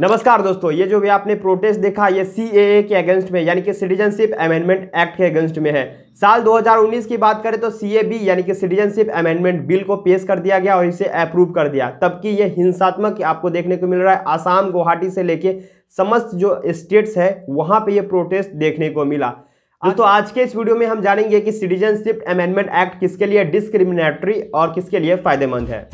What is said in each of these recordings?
नमस्कार दोस्तों ये जो भी आपने प्रोटेस्ट देखा ये सी के अगेंस्ट में यानी कि सिटीजनशिप अमेंडमेंट एक्ट के अगेंस्ट में है साल 2019 की बात करें तो सी यानी कि सिटीजनशिप अमेंडमेंट बिल को पेश कर दिया गया और इसे अप्रूव कर दिया तबकि ये हिंसात्मक आपको देखने को मिल रहा है आसाम गुवाहाटी से लेके समस्त जो स्टेट्स है वहाँ पे ये प्रोटेस्ट देखने को मिला दोस्तों आज के इस वीडियो में हम जानेंगे कि सिटीजनशिप अमेंडमेंट एक्ट किसके लिए डिस्क्रिमिनेटरी और किसके लिए फायदेमंद है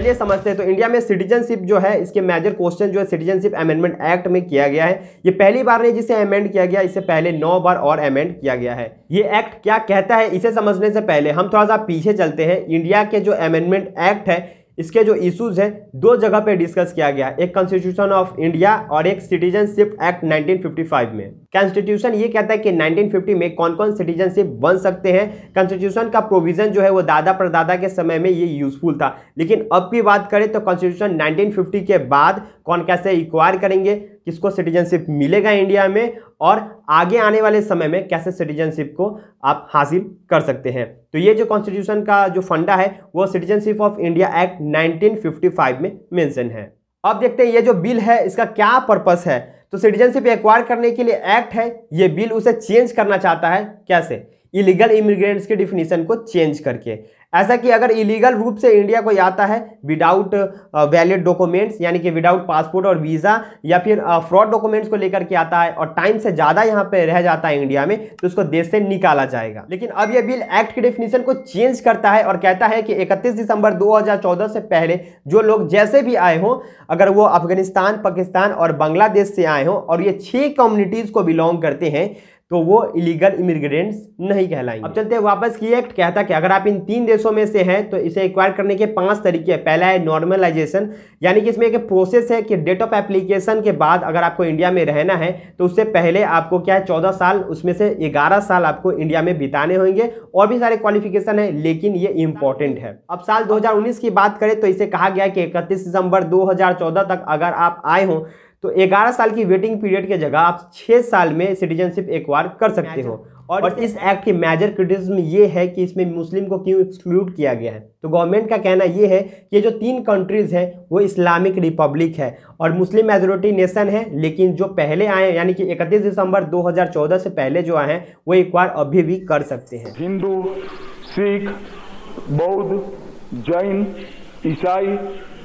चलिए समझते हैं तो इंडिया में सिटीजनशिप जो है इसके मेजर क्वेश्चन जो है सिटीजनशिप अमेंडमेंट एक्ट में किया गया है ये पहली बार नहीं जिसे अमेंड किया गया इससे पहले नौ बार और अमेंड किया गया है ये एक्ट क्या कहता है इसे समझने से पहले हम थोड़ा सा पीछे चलते हैं इंडिया के जो अमेंडमेंट एक्ट है इसके जो इश्यूज है दो जगह पे डिस्कस किया गया एक कॉन्स्टिट्यूशन ऑफ इंडिया और एक सिटीजनशिप एक्ट 1955 में कॉन्स्टिट्यूशन ये कहता है कि 1950 में कौन कौन सिटीजनशिप बन सकते हैं कॉन्स्टिट्यूशन का प्रोविजन जो है वो दादा परदादा के समय में ये यूजफुल था लेकिन अब की बात करें तो कॉन्स्टिट्यूशन नाइनटीन के बाद कौन कैसे इक्वायर करेंगे किसको सिटीजनशिप मिलेगा इंडिया में और आगे आने वाले समय में कैसे सिटीजनशिप को आप हासिल कर सकते हैं तो ये जो कॉन्स्टिट्यूशन का जो फंडा है वो सिटीजनशिप ऑफ इंडिया एक्ट 1955 में मेंशन है अब देखते हैं ये जो बिल है इसका क्या पर्पस है तो सिटीजनशिप एक्वायर करने के लिए एक्ट है ये बिल उसे चेंज करना चाहता है कैसे इलीगल इमिग्रेंट्स के डिफिनीशन को चेंज करके ऐसा कि अगर इलीगल रूप से इंडिया कोई आता है विदाउट वैलिड डॉक्यूमेंट्स यानी कि विदाउट पासपोर्ट और वीज़ा या फिर फ्रॉड uh, डॉक्यूमेंट्स को लेकर के आता है और टाइम से ज़्यादा यहाँ पे रह जाता है इंडिया में तो उसको देश से निकाला जाएगा लेकिन अब यह बिल एक्ट की डेफिनेशन को चेंज करता है और कहता है कि इकतीस दिसंबर दो से पहले जो लोग जैसे भी आए हों अगर वो अफगानिस्तान पाकिस्तान और बांग्लादेश से आए हों और ये छः कम्युनिटीज़ को बिलोंग करते हैं तो वो इलीगल इमिग्रेंट्स नहीं कहलाएंगे अब चलते हैं वापस की एक्ट कहता कि अगर आप इन तीन देशों में से हैं तो इसे एक्वायर करने के पांच तरीके हैं पहला है नॉर्मलाइजेशन यानी कि इसमें एक प्रोसेस है कि डेट ऑफ एप्लीकेशन के बाद अगर आपको इंडिया में रहना है तो उससे पहले आपको क्या है चौदह साल उसमें से ग्यारह साल आपको इंडिया में बिताने होंगे और भी सारे क्वालिफिकेशन है लेकिन ये इंपॉर्टेंट है अब साल दो की बात करें तो इसे कहा गया कि इकतीस दिसंबर दो तक अगर आप आए हों तो 11 साल की वेटिंग पीरियड के जगह आप 6 साल में सिटीजनशिप एक्वायर कर सकते हो और, और इस एक्ट की मेजर क्रिटिसिज्म ये है कि इसमें मुस्लिम को क्यों एक्सक्लूड किया गया है तो गवर्नमेंट का कहना ये है कि जो तीन कंट्रीज़ हैं वो इस्लामिक रिपब्लिक है और मुस्लिम मेजोरिटी नेशन है लेकिन जो पहले आए हैं यानी कि 31 दिसंबर 2014 से पहले जो आए हैं वो एक्वायर अभी भी कर सकते हैं हिंदू सिख बौद्ध जैन ईसाई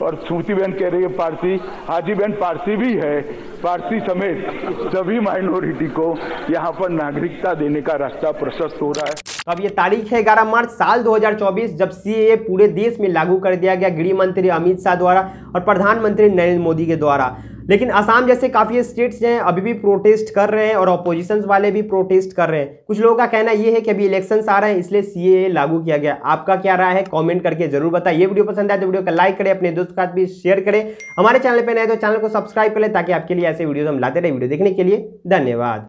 और सूती बहन कह रही है पारसी हाजी बहन पारसी भी है पारसी समेत सभी माइनॉरिटी को यहाँ पर नागरिकता देने का रास्ता प्रशस्त हो रहा है तो अब ये तारीख है ग्यारह मार्च साल 2024 जब सी पूरे देश में लागू कर दिया गया गृह मंत्री अमित शाह द्वारा और प्रधानमंत्री नरेंद्र मोदी के द्वारा लेकिन असम जैसे काफ़ी स्टेट्स हैं अभी भी प्रोटेस्ट कर रहे हैं और अपोजिशन वाले भी प्रोटेस्ट कर रहे हैं कुछ लोगों का कहना यह है कि अभी इलेक्शन आ रहे हैं इसलिए सी लागू किया गया आपका क्या राय है कॉमेंट करके जरूर बताएं ये वीडियो पसंद आए तो वीडियो को लाइक करें अपने दोस्त के साथ भी शेयर करें हमारे चैनल पर नए तो चैनल को सब्सक्राइब करें ताकि आपके लिए ऐसे वीडियो हम लाते रहे वीडियो देखने के लिए धन्यवाद